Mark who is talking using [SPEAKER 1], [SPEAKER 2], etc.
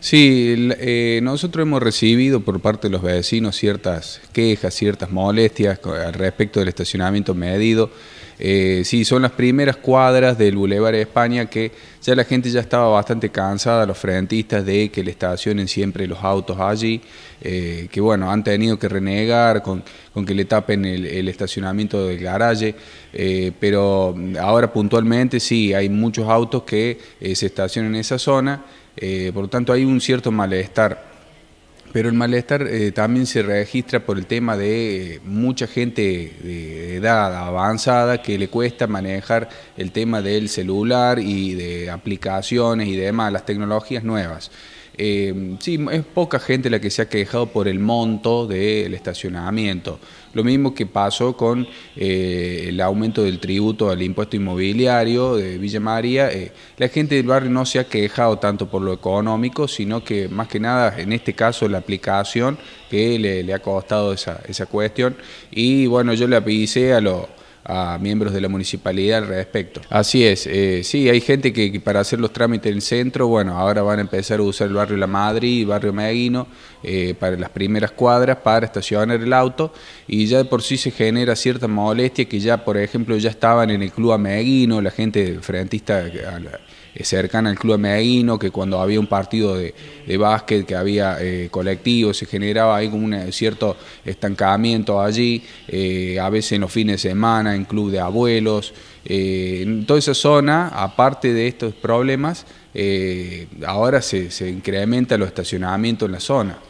[SPEAKER 1] Sí, eh, nosotros hemos recibido por parte de los vecinos ciertas quejas, ciertas molestias al respecto del estacionamiento medido. Eh, sí, son las primeras cuadras del Boulevard de España que ya la gente ya estaba bastante cansada, los frentistas, de que le estacionen siempre los autos allí, eh, que bueno, han tenido que renegar con, que le tapen el, estacionamiento del garaje, eh, pero ahora puntualmente sí, hay muchos autos que se estacionan en esa zona eh, por lo tanto, hay un cierto malestar. Pero el malestar eh, también se registra por el tema de eh, mucha gente de edad avanzada que le cuesta manejar el tema del celular y de aplicaciones y demás, las tecnologías nuevas. Eh, sí, es poca gente la que se ha quejado por el monto del estacionamiento. Lo mismo que pasó con eh, el aumento del tributo al impuesto inmobiliario de Villa María. Eh, la gente del barrio no se ha quejado tanto por lo económico, sino que más que nada, en este caso, la aplicación que le, ha costado esa, cuestión. Y bueno, yo le avisé a los a miembros de la municipalidad al respecto. Así es, eh, sí, hay gente que, para hacer los trámites en el centro, bueno, ahora van a empezar a usar el barrio La Madrid, barrio Medellín, eh, para las primeras cuadras, para estacionar el auto, y ya de por sí se genera cierta molestia que ya, por ejemplo, ya estaban en el club Ameguino, la gente frentista eh, cercana al club Ameguino, que cuando había un partido de, básquet, que había colectivo, colectivos, se generaba ahí como un cierto estancamiento allí, a veces en los fines de semana, en Club de Abuelos, eh, en toda esa zona, aparte de estos problemas, eh, ahora se, se incrementa los estacionamientos en la zona.